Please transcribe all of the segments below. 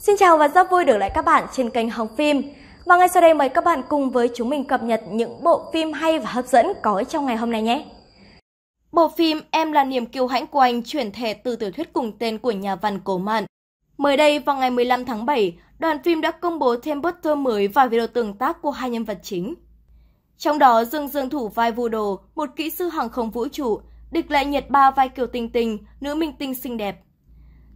Xin chào và rất vui được lại các bạn trên kênh Hồng Phim. Và ngay sau đây mời các bạn cùng với chúng mình cập nhật những bộ phim hay và hấp dẫn có trong ngày hôm nay nhé. Bộ phim Em là niềm kiêu hãnh của anh chuyển thể từ tiểu thuyết cùng tên của nhà văn Cố Mạn. Mới đây vào ngày 15 tháng 7, đoàn phim đã công bố thêm poster mới và video tương tác của hai nhân vật chính. Trong đó Dương Dương thủ vai Vu Đồ, một kỹ sư hàng không vũ trụ, địch lại nhiệt ba vai Kiều Tinh Tinh, nữ minh tinh xinh đẹp.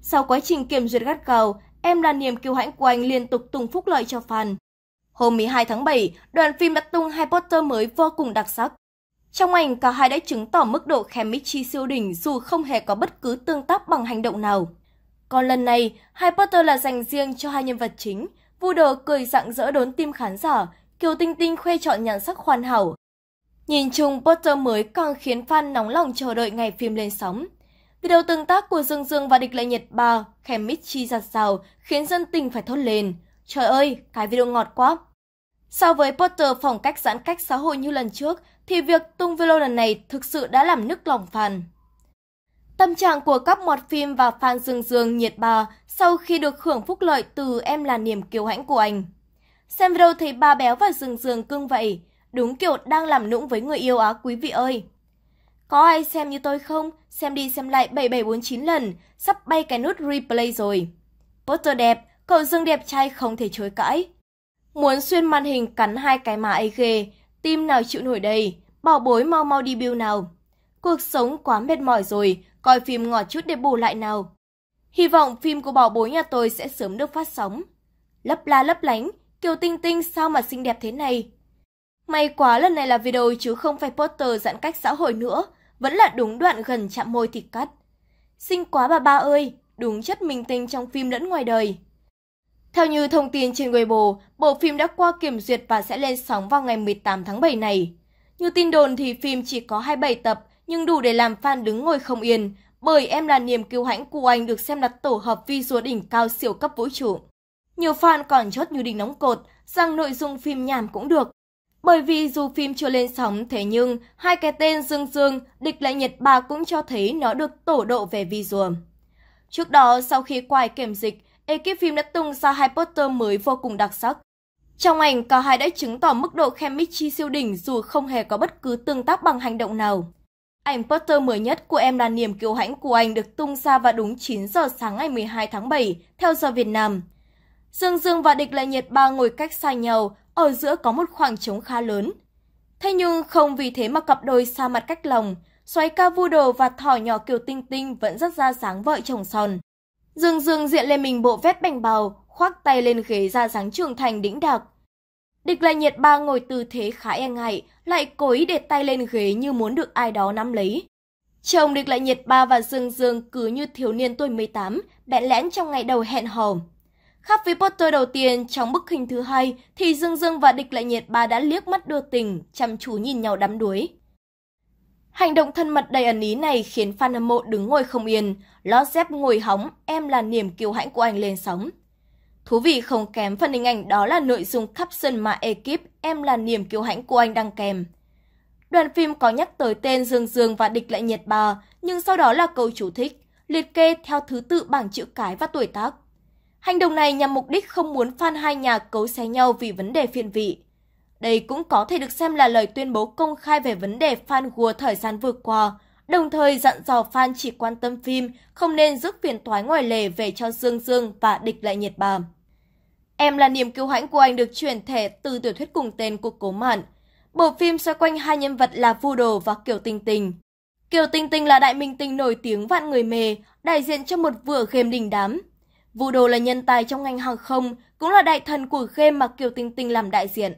Sau quá trình kiểm duyệt gắt gao, Em là niềm kiêu hãnh của anh liên tục tung phúc lợi cho fan. Hôm 12 tháng 7, đoàn phim đã tung hai poster mới vô cùng đặc sắc. Trong ảnh, cả hai đã chứng tỏ mức độ chemistry siêu đỉnh dù không hề có bất cứ tương tác bằng hành động nào. Còn lần này, hai poster là dành riêng cho hai nhân vật chính. Vu Đồ cười rạng rỡ đốn tim khán giả, Kiều Tinh Tinh khoe chọn nhan sắc hoàn hảo. Nhìn chung, poster mới càng khiến fan nóng lòng chờ đợi ngày phim lên sóng. Video tương tác của Dương Dương và địch lệ Nhật Ba khen Michi giặt rào khiến dân tình phải thốt lên. Trời ơi, cái video ngọt quá. So với Potter phòng cách giãn cách xã hội như lần trước, thì việc tung video lần này thực sự đã làm nức lòng fan. Tâm trạng của các mọt phim và fan Dương Dương nhiệt bà sau khi được hưởng phúc lợi từ Em là niềm kiêu hãnh của anh. Xem video thấy ba béo và Dương Dương cưng vậy, đúng kiểu đang làm nũng với người yêu á quý vị ơi. Có ai xem như tôi không? Xem đi xem lại 7749 lần, sắp bay cái nút replay rồi. Potter đẹp, cậu Dương đẹp trai không thể chối cãi. Muốn xuyên màn hình cắn hai cái má ấy ghê, tim nào chịu nổi đây, bảo bối mau mau đi bill nào. Cuộc sống quá mệt mỏi rồi, coi phim ngọt chút để bù lại nào. Hy vọng phim của bảo bối nhà tôi sẽ sớm được phát sóng. Lấp la lấp lánh, Kiều Tinh Tinh sao mà xinh đẹp thế này? May quá lần này là video chứ không phải poster giãn cách xã hội nữa, vẫn là đúng đoạn gần chạm môi thì cắt. Xinh quá bà ba ơi, đúng chất minh tinh trong phim lẫn ngoài đời. Theo như thông tin trên Weibo, bộ phim đã qua kiểm duyệt và sẽ lên sóng vào ngày 18 tháng 7 này. Như tin đồn thì phim chỉ có 27 tập nhưng đủ để làm fan đứng ngồi không yên, bởi em là niềm cứu hãnh của anh được xem là tổ hợp vi visual đỉnh cao siêu cấp vũ trụ. Nhiều fan còn chốt như đỉnh nóng cột rằng nội dung phim nhảm cũng được, bởi vì dù phim chưa lên sóng thế nhưng hai cái tên Dương Dương, địch Lệ Nhật Ba cũng cho thấy nó được tổ độ về vi visual. Trước đó, sau khi quay kiểm dịch, ekip phim đã tung ra hai poster mới vô cùng đặc sắc. Trong ảnh, cả hai đã chứng tỏ mức độ chemistry siêu đỉnh dù không hề có bất cứ tương tác bằng hành động nào. Ảnh poster mới nhất của em là niềm kiêu hãnh của anh được tung ra vào đúng 9 giờ sáng ngày 12 tháng 7, theo giờ Việt Nam. Dương Dương và Địch Lệ Nhiệt Ba ngồi cách xa nhau, ở giữa có một khoảng trống khá lớn. Thế nhưng không vì thế mà cặp đôi xa mặt cách lòng, xoáy ca vu đồ và thỏ nhỏ kiều tinh tinh vẫn rất ra sáng vợ chồng son. Dương Dương diện lên mình bộ vét bành bào, khoác tay lên ghế ra dáng trưởng thành đĩnh đặc. Địch là nhiệt ba ngồi tư thế khá e ngại, lại cố ý để tay lên ghế như muốn được ai đó nắm lấy. Chồng địch lại nhiệt ba và Dương Dương cứ như thiếu niên tuổi 18, bẽn lẽn trong ngày đầu hẹn hò. Khác với Potter đầu tiên, trong bức hình thứ hai thì Dương Dương và địch lại nhiệt bà đã liếc mắt đưa tình, chăm chú nhìn nhau đắm đuối. Hành động thân mật đầy ẩn ý này khiến fan hâm mộ đứng ngồi không yên, lót dép ngồi hóng, em là niềm kiêu hãnh của anh lên sóng. Thú vị không kém phần hình ảnh đó là nội dung caption mà ekip Em là niềm kiêu hãnh của anh đăng kèm. Đoàn phim có nhắc tới tên Dương Dương và địch lại nhiệt bà, nhưng sau đó là câu chủ thích, liệt kê theo thứ tự bảng chữ cái và tuổi tác. Hành động này nhằm mục đích không muốn fan hai nhà cấu xé nhau vì vấn đề phiền vị. Đây cũng có thể được xem là lời tuyên bố công khai về vấn đề fan gùa thời gian vừa qua, đồng thời dặn dò fan chỉ quan tâm phim, không nên rước phiền toái ngoài lề về cho Dương Dương và địch lại nhiệt bà. Em là niềm cứu hãnh của anh được chuyển thể từ tiểu thuyết cùng tên của Cố Mạn. Bộ phim xoay quanh hai nhân vật là Vu Đồ và Kiều Tinh Tinh. Kiều Tinh Tinh là đại minh tinh nổi tiếng vạn người mê, đại diện cho một vở game đình đám. Vũ Đô là nhân tài trong ngành hàng không, cũng là đại thần của game mà Kiều Tinh Tinh làm đại diện.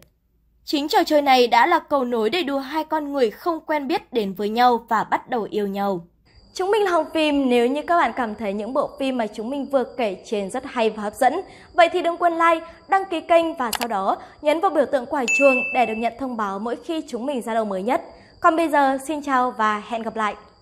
Chính trò chơi này đã là cầu nối để đưa hai con người không quen biết đến với nhau và bắt đầu yêu nhau. Chúng mình là Hồng Phim, nếu như các bạn cảm thấy những bộ phim mà chúng mình vừa kể trên rất hay và hấp dẫn, vậy thì đừng quên like, đăng ký kênh và sau đó nhấn vào biểu tượng quả chuông để được nhận thông báo mỗi khi chúng mình ra đầu mới nhất. Còn bây giờ, xin chào và hẹn gặp lại!